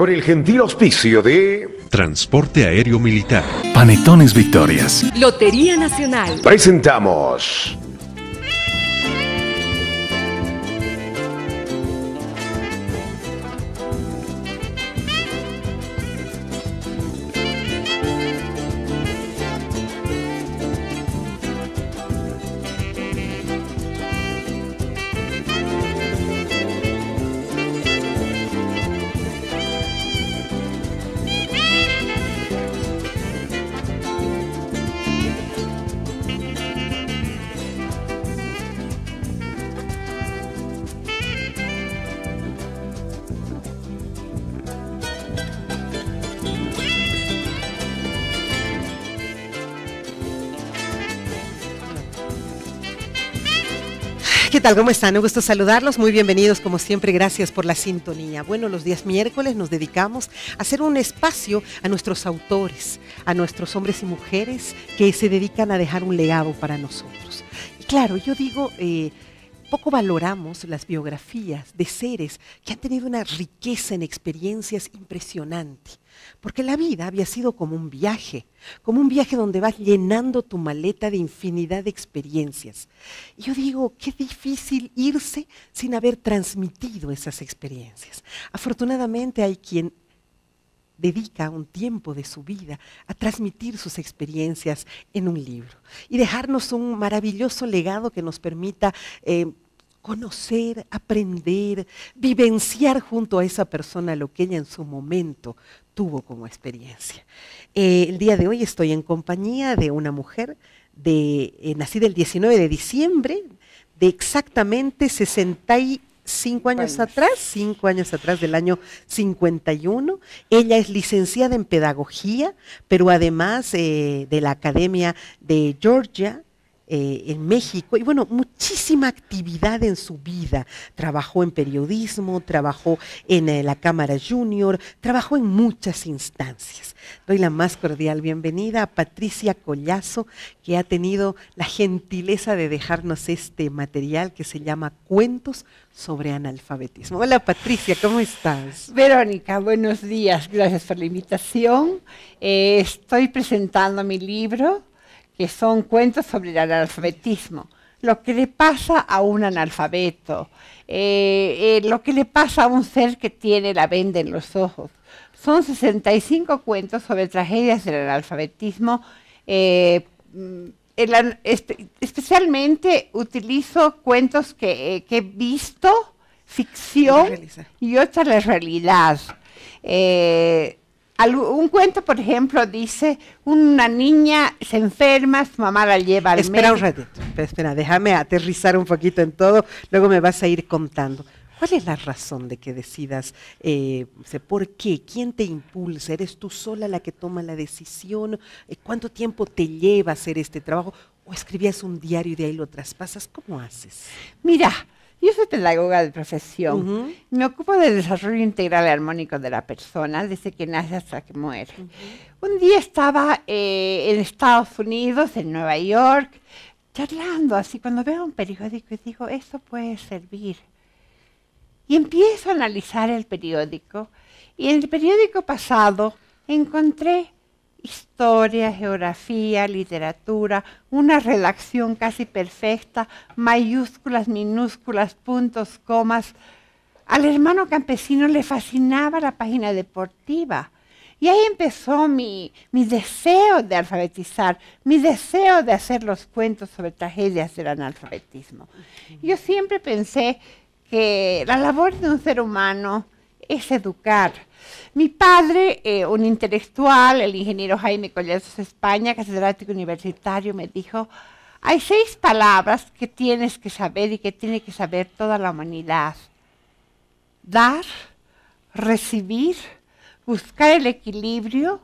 con el gentil auspicio de Transporte Aéreo Militar. Panetones Victorias. Lotería Nacional. Presentamos tal? ¿Cómo están? Un gusto saludarlos. Muy bienvenidos, como siempre. Gracias por la sintonía. Bueno, los días miércoles nos dedicamos a hacer un espacio a nuestros autores, a nuestros hombres y mujeres que se dedican a dejar un legado para nosotros. Y claro, yo digo, eh, poco valoramos las biografías de seres que han tenido una riqueza en experiencias impresionante, porque la vida había sido como un viaje, como un viaje donde vas llenando tu maleta de infinidad de experiencias. Y yo digo, qué difícil irse sin haber transmitido esas experiencias. Afortunadamente hay quien dedica un tiempo de su vida a transmitir sus experiencias en un libro y dejarnos un maravilloso legado que nos permita... Eh, conocer, aprender, vivenciar junto a esa persona lo que ella en su momento tuvo como experiencia. Eh, el día de hoy estoy en compañía de una mujer de, eh, nacida el 19 de diciembre de exactamente 60 cinco años, atrás, cinco años atrás del año 51. Ella es licenciada en pedagogía, pero además eh, de la Academia de Georgia, eh, en México y bueno, muchísima actividad en su vida. Trabajó en periodismo, trabajó en eh, la Cámara Junior, trabajó en muchas instancias. Doy la más cordial bienvenida a Patricia Collazo, que ha tenido la gentileza de dejarnos este material que se llama Cuentos sobre analfabetismo. Hola Patricia, ¿cómo estás? Verónica, buenos días, gracias por la invitación. Eh, estoy presentando mi libro que son cuentos sobre el analfabetismo, lo que le pasa a un analfabeto, eh, eh, lo que le pasa a un ser que tiene la venda en los ojos. Son 65 cuentos sobre tragedias del analfabetismo. Eh, mm, especialmente utilizo cuentos que, he visto, ficción y otra la realidad un cuento, por ejemplo, dice, una niña se enferma, su mamá la lleva al Espera un ratito, espera, déjame aterrizar un poquito en todo, luego me vas a ir contando. ¿Cuál es la razón de que decidas? Eh, ¿Por qué? ¿Quién te impulsa? ¿Eres tú sola la que toma la decisión? Eh, ¿Cuánto tiempo te lleva hacer este trabajo? ¿O escribías un diario y de ahí lo traspasas? ¿Cómo haces? Mira, yo soy pedagoga de profesión. Me ocupo del desarrollo integral y armónico de la persona desde que nace hasta que muere. Un día estaba eh, en Estados Unidos, en Nueva York, charlando así, cuando veo un periódico y digo, esto puede servir. Y empiezo a analizar el periódico. Y en el periódico pasado encontré historia, geografía, literatura, una redacción casi perfecta, mayúsculas, minúsculas, puntos, comas. Al hermano campesino le fascinaba la página deportiva. Y ahí empezó mi, mi deseo de alfabetizar, mi deseo de hacer los cuentos sobre tragedias del analfabetismo. Yo siempre pensé que la labor de un ser humano es educar, mi padre, eh, un intelectual, el ingeniero Jaime Collazos España, catedrático universitario, me dijo, hay seis palabras que tienes que saber y que tiene que saber toda la humanidad. Dar, recibir, buscar el equilibrio,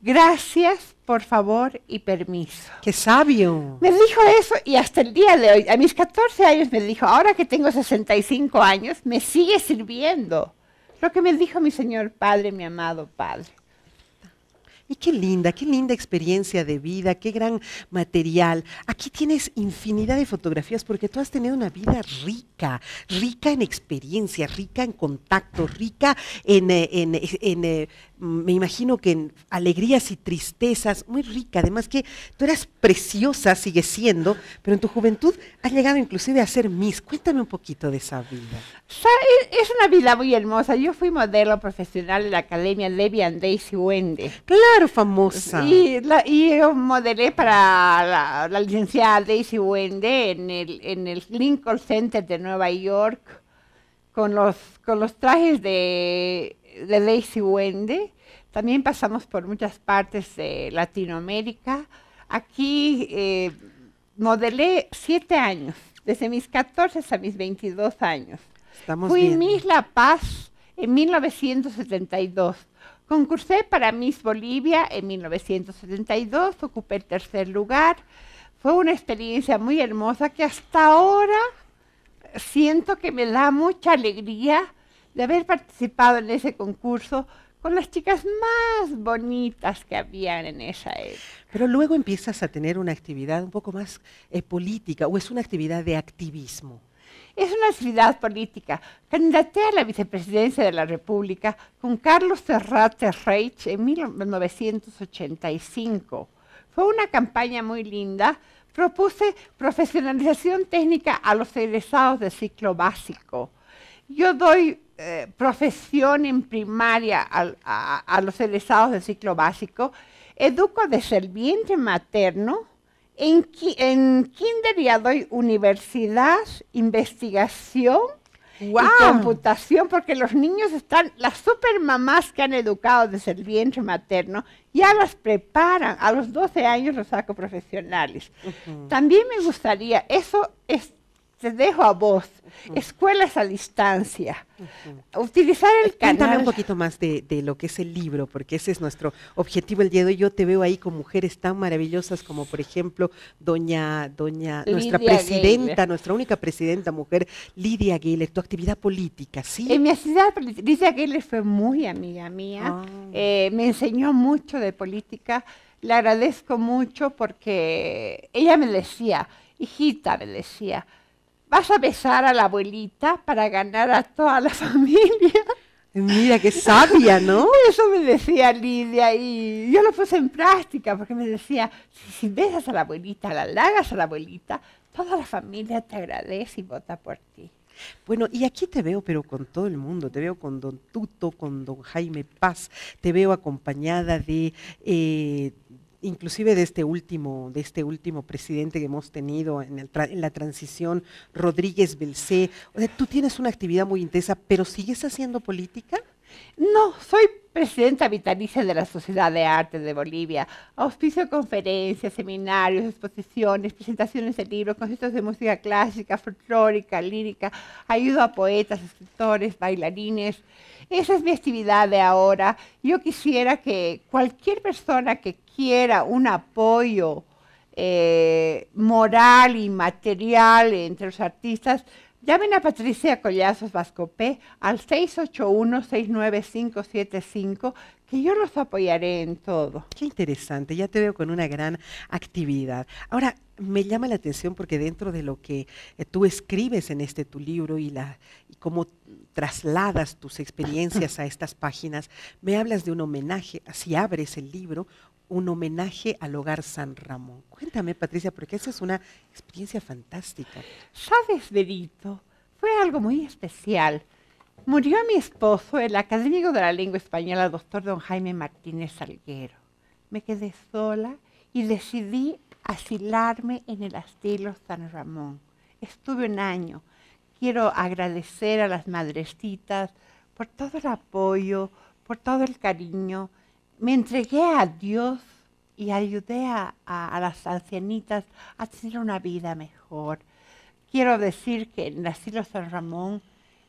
gracias, por favor y permiso. ¡Qué sabio! Me dijo eso y hasta el día de hoy, a mis 14 años me dijo, ahora que tengo 65 años, me sigue sirviendo. Lo que me dijo mi Señor Padre, mi amado Padre. Y qué linda, qué linda experiencia de vida, qué gran material. Aquí tienes infinidad de fotografías porque tú has tenido una vida rica, rica en experiencia, rica en contacto, rica en, eh, en eh, eh, me imagino que en alegrías y tristezas, muy rica, además que tú eras preciosa, sigue siendo, pero en tu juventud has llegado inclusive a ser Miss. Cuéntame un poquito de esa vida. E, es una vida muy hermosa. Yo fui modelo profesional en la Academia Levy and Daisy Wende. Claro, famosa. Y, yo modelé para la, licenciada Daisy Wende en el, en el Lincoln Center de Nueva York con los, con los trajes de de Lacey Wende, También pasamos por muchas partes de Latinoamérica. Aquí eh, modelé siete años, desde mis 14 a mis 22 años. Fui Miss La Paz en 1972. Concursé para Miss Bolivia en 1972, ocupé el tercer lugar. Fue una experiencia muy hermosa que hasta ahora siento que me da mucha alegría de haber participado en ese concurso con las chicas más bonitas que habían en esa época. Pero luego empiezas a tener una actividad un poco más eh, política o es una actividad de activismo. Es una actividad política. Candidaté a la vicepresidencia de la República con Carlos Serrate Reich en 1985. Fue una campaña muy linda. Propuse profesionalización técnica a los egresados del ciclo básico. Yo doy eh, profesión en primaria a, los egresados del ciclo básico, educo desde el vientre materno, en, en kinder ya doy universidad, investigación y computación, porque los niños están, las super mamás que han educado desde el vientre materno, ya las preparan, a los 12 años los saco profesionales. También me gustaría, eso es te dejo a vos. Escuelas a distancia. Utilizar el Cuéntame un poquito más de, lo que es el libro, porque ese es nuestro objetivo el día de hoy. Yo te veo ahí con mujeres tan maravillosas como, por ejemplo, doña, doña, nuestra presidenta, nuestra única presidenta mujer, Lidia Gayle, tu actividad política, ¿sí? En mi actividad Lidia Gayle fue muy amiga mía. Ah. Eh, me enseñó mucho de política. Le agradezco mucho porque ella me decía, hijita, me decía, vas a besar a la abuelita para ganar a toda la familia. Mira, qué sabia, ¿no? Eso me decía Lidia y yo lo puse en práctica porque me decía, si, besas a la abuelita, la halagas a la abuelita, toda la familia te agradece y vota por ti. Bueno, y aquí te veo, pero con todo el mundo, te veo con don Tuto, con don Jaime Paz, te veo acompañada de... Eh, inclusive de este último, de este último presidente que hemos tenido en, la transición, Rodríguez Belcé. tú tienes una actividad muy intensa, pero ¿sigues haciendo política? No, soy presidenta vitalicia de la Sociedad de Artes de Bolivia. Auspicio conferencias, seminarios, exposiciones, presentaciones de libros, conciertos de música clásica, folclórica, lírica. Ayudo a poetas, escritores, bailarines. Esa es mi actividad de ahora. Yo quisiera que cualquier persona que Quiera un apoyo eh, moral y material entre los artistas, llamen a Patricia Collazos Vascopé al 681-69575, que yo los apoyaré en todo. Qué interesante, ya te veo con una gran actividad. Ahora, me llama la atención porque dentro de lo que eh, tú escribes en este tu libro y, la, cómo trasladas tus experiencias a estas páginas, me hablas de un homenaje, si abres el libro, un homenaje al hogar San Ramón. Cuéntame, Patricia, porque esa es una experiencia fantástica. Sabes, Benito, fue algo muy especial. Murió mi esposo, el académico de la lengua española, doctor don Jaime Martínez Salguero. Me quedé sola y decidí asilarme en el asilo San Ramón. Estuve un año. Quiero agradecer a las madrecitas por todo el apoyo, por todo el cariño me entregué a Dios y ayudé a, las ancianitas a tener una vida mejor. Quiero decir que en el asilo San Ramón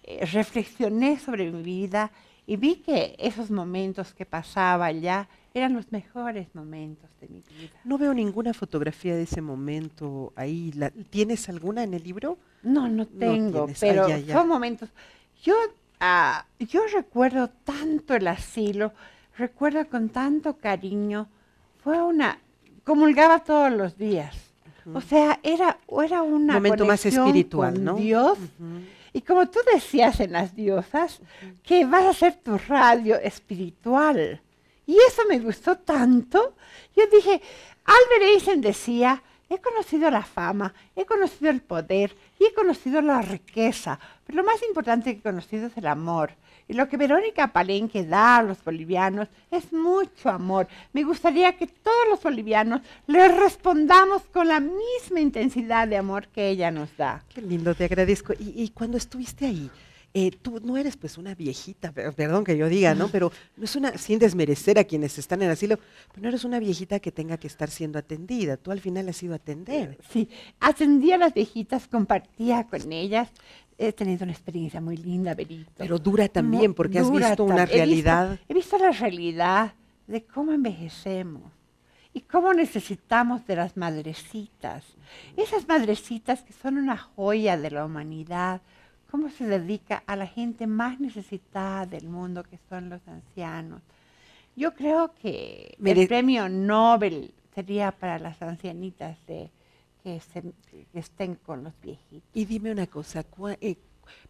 eh, reflexioné sobre mi vida y vi que esos momentos que pasaba allá eran los mejores momentos de mi vida. No veo ninguna fotografía de ese momento ahí. ¿Tienes alguna en el libro? No, no tengo, pero son momentos. Yo, ah, yo recuerdo tanto el asilo recuerda con tanto cariño, fue una, comulgaba todos los días. O sea, era, era una momento más espiritual, con Dios. Y como tú decías en las diosas, que vas a ser tu radio espiritual. Y eso me gustó tanto. Yo dije, Albert Einstein decía, he conocido la fama, he conocido el poder y he conocido la riqueza, pero lo más importante que he conocido es el amor. Y lo que Verónica Palenque da a los bolivianos es mucho amor. Me gustaría que todos los bolivianos le respondamos con la misma intensidad de amor que ella nos da. Qué lindo, te agradezco. y cuando estuviste ahí, eh, tú no eres pues una viejita, perdón que yo diga, ¿no? Pero no es una, sin desmerecer a quienes están en asilo, pero no eres una viejita que tenga que estar siendo atendida, tú al final has ido a atender. Eh, sí, atendía a las viejitas, compartía con ellas, he tenido una experiencia muy linda, Berito. Pero dura también, porque has visto una realidad. he visto la realidad de cómo envejecemos y cómo necesitamos de las madrecitas. Esas madrecitas que son una joya de la humanidad, cómo se dedica a la gente más necesitada del mundo, que son los ancianos. Yo creo que el premio Nobel sería para las ancianitas de, que, se, estén con los viejitos. Y dime una cosa, eh,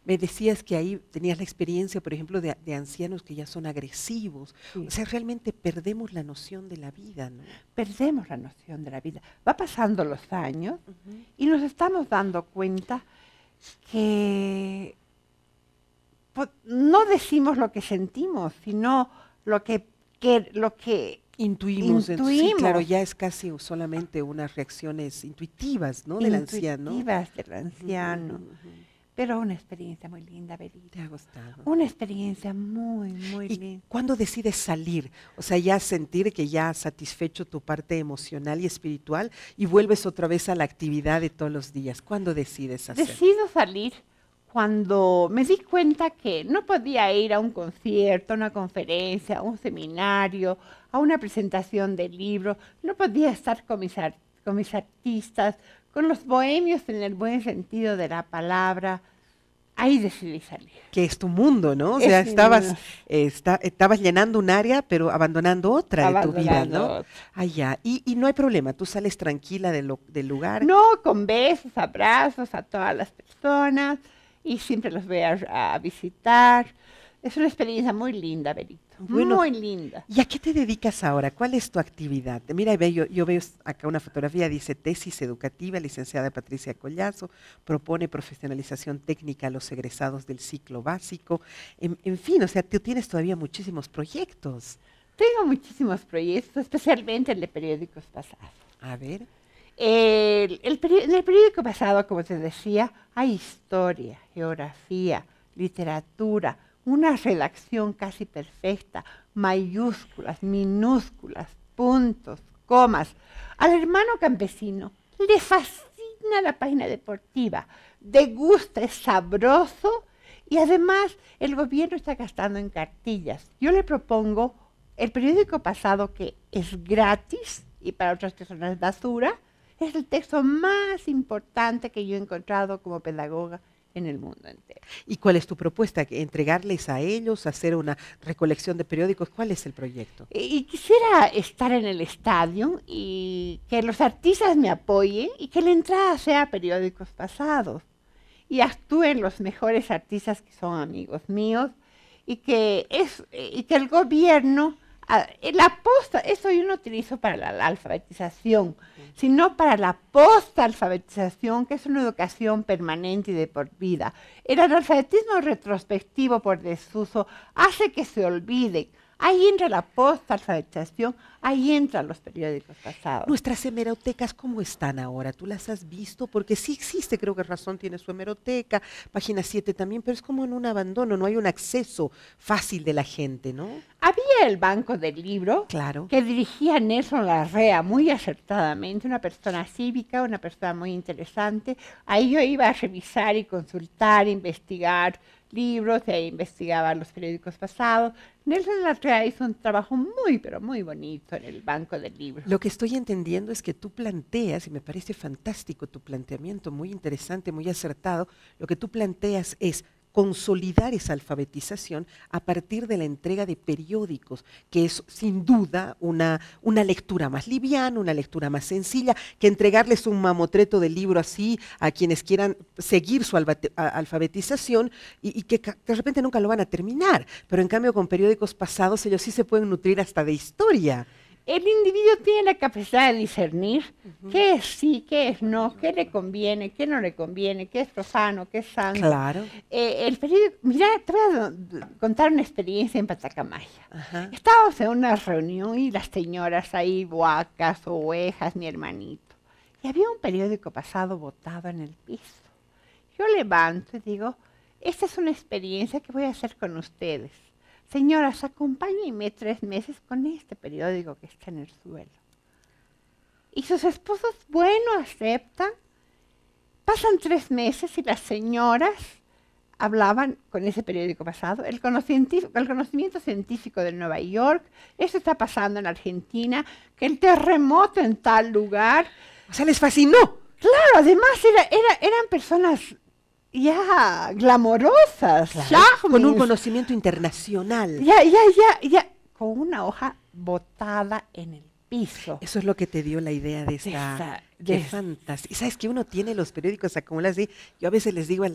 me decías que ahí tenías la experiencia, por ejemplo, de, ancianos que ya son agresivos. O sea, realmente perdemos la noción de la vida, ¿no? Perdemos la noción de la vida. Va pasando los años y nos estamos dando cuenta que pues, no decimos lo que sentimos, sino lo que, que lo que intuimos. claro, ya es casi solamente unas reacciones intuitivas, ¿no? Del anciano. Intuitivas del anciano. Pero una experiencia muy linda, Belinda. Te ha gustado. Una experiencia muy, muy ¿Y linda. ¿Cuándo decides salir? O sea, ya sentir que ya has satisfecho tu parte emocional y espiritual y vuelves otra vez a la actividad de todos los días. ¿Cuándo decides hacer? Decido salir cuando me di cuenta que no podía ir a un concierto, a una conferencia, a un seminario, a una presentación de libro, no podía estar con mis artistas, con los bohemios en el buen sentido de la palabra, ahí decidí salir. Que es tu mundo, ¿no? O sea, estabas, estabas llenando un área, pero abandonando otra de tu vida, ¿no? Allá. Ah, y, y, no hay problema, tú sales tranquila del lugar. No, con besos, abrazos a todas las personas y siempre los voy a visitar. Es una experiencia muy linda, Berito. muy linda. ¿Y a qué te dedicas ahora? ¿Cuál es tu actividad? Mira, yo, yo veo acá una fotografía, dice tesis educativa, licenciada Patricia Collazo, propone profesionalización técnica a los egresados del ciclo básico. En, fin, o sea, tú tienes todavía muchísimos proyectos. Tengo muchísimos proyectos, especialmente el de periódicos pasados. A ver. el periódico pasado, como te decía, hay historia, geografía, literatura, una redacción casi perfecta, mayúsculas, minúsculas, puntos, comas. Al hermano campesino le fascina la página deportiva, degusta, es sabroso y además el gobierno está gastando en cartillas. Yo le propongo el periódico pasado que es gratis y para otras personas basura, es el texto más importante que yo he encontrado como pedagoga en el mundo entero. ¿Y cuál es tu propuesta? ¿Entregarles a ellos, hacer una recolección de periódicos? ¿Cuál es el proyecto? Y, quisiera estar en el estadio y que los artistas me apoyen y que la entrada sea periódicos pasados y actúen los mejores artistas que son amigos míos y que, es, y que el gobierno la posta, eso yo no utilizo para la, alfabetización, sino para la posta alfabetización, que es una educación permanente y de por vida. El analfabetismo retrospectivo por desuso hace que se olvide... Ahí entra la postalfabetización, ahí entran los periódicos pasados. Nuestras hemerotecas, ¿cómo están ahora? ¿Tú las has visto? Porque sí existe, creo que Razón tiene su hemeroteca, Página 7 también, pero es como en un abandono, no hay un acceso fácil de la gente, ¿no? Había el Banco del Libro, claro. que dirigía Nelson Larrea muy acertadamente, una persona cívica, una persona muy interesante. Ahí yo iba a revisar y consultar, investigar, libros, e investigaba los periódicos pasados. Nelson Latrea hizo un trabajo muy, pero muy bonito en el Banco del Libro. Lo que estoy entendiendo es que tú planteas, y me parece fantástico tu planteamiento, muy interesante, muy acertado, lo que tú planteas es consolidar esa alfabetización a partir de la entrega de periódicos, que es sin duda una, lectura más liviana, una lectura más sencilla, que entregarles un mamotreto de libro así a quienes quieran seguir su alfabetización y, y que de repente nunca lo van a terminar. Pero en cambio con periódicos pasados ellos sí se pueden nutrir hasta de historia el individuo tiene la capacidad de discernir qué es sí, qué es no, qué le conviene, qué no le conviene, qué es profano, qué es sano. Claro. Eh, el mira, te voy a contar una experiencia en Patacamaya. Estábamos en una reunión y las señoras ahí, huacas, ovejas, mi hermanito. Y había un periódico pasado botado en el piso. Yo levanto y digo, esta es una experiencia que voy a hacer con ustedes señoras, acompáñenme tres meses con este periódico que está en el suelo. Y sus esposos, bueno, aceptan. Pasan tres meses y las señoras hablaban con ese periódico pasado, el, conocimiento científico de Nueva York, esto está pasando en Argentina, que el terremoto en tal lugar. O sea, les fascinó. Claro, además era, eran personas ya, glamorosas, Con un conocimiento internacional. Ya, ya, ya, ya. Con una hoja botada en el piso. Eso es lo que te dio la idea de esa De fantasía. Y sabes que uno tiene los periódicos acumulados y yo a veces les digo,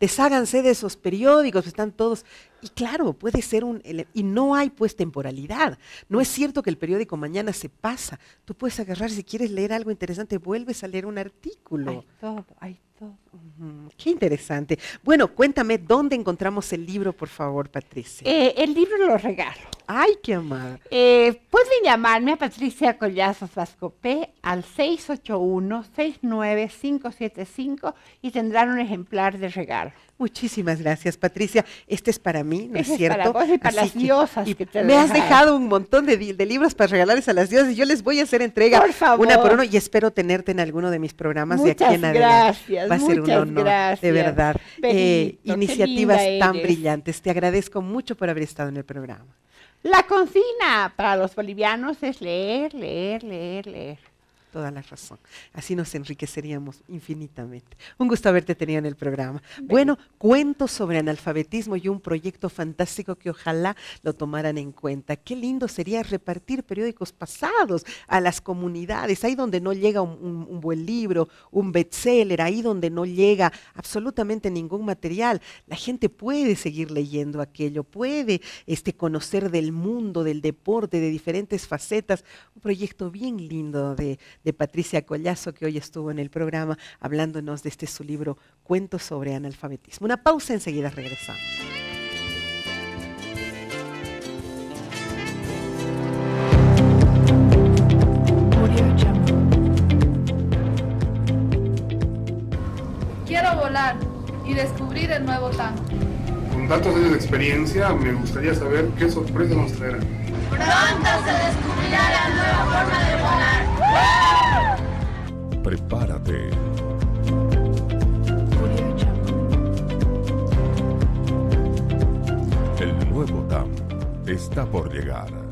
desháganse de esos periódicos, pues, están todos. Y claro, puede ser un. Y no hay pues temporalidad. No es cierto que el periódico mañana se pasa. Tú puedes agarrar, si quieres leer algo interesante, vuelves a leer un artículo. Hay todo, Qué interesante. Bueno, cuéntame dónde encontramos el libro, por favor, Patricia. Eh, el libro lo regalo. Ay, qué amada. Eh, pueden llamarme a Patricia Collazos Vascopé al 681-69575 y tendrán un ejemplar de regalo. Muchísimas gracias, Patricia. Este es para mí, ¿no es cierto? Para las diosas. me has dejado un montón de, libros para regalarles a las diosas yo les voy a hacer entrega una por uno y espero tenerte en alguno de mis programas de aquí en adelante. Gracias, Va a ser un honor, de verdad. Eh, iniciativas tan brillantes. Te agradezco mucho por haber estado en el programa. La cocina para los bolivianos es leer, leer, leer, leer toda la razón. Así nos enriqueceríamos infinitamente. Un gusto haberte tenido en el programa. Bueno, cuentos sobre analfabetismo y un proyecto fantástico que ojalá lo tomaran en cuenta. Qué lindo sería repartir periódicos pasados a las comunidades, ahí donde no llega un, buen libro, un bestseller, ahí donde no llega absolutamente ningún material. La gente puede seguir leyendo aquello, puede este, conocer del mundo, del deporte, de diferentes facetas. Un proyecto bien lindo de Patricia Collazo, que hoy estuvo en el programa hablándonos de este su libro Cuentos sobre analfabetismo. Una pausa, enseguida regresamos. Quiero volar y descubrir el nuevo tango. Con tantos años de experiencia, me gustaría saber qué sorpresa nos traerá. Pronto se descubrirá la nueva forma de volar. Prepárate. El nuevo TAM está por llegar.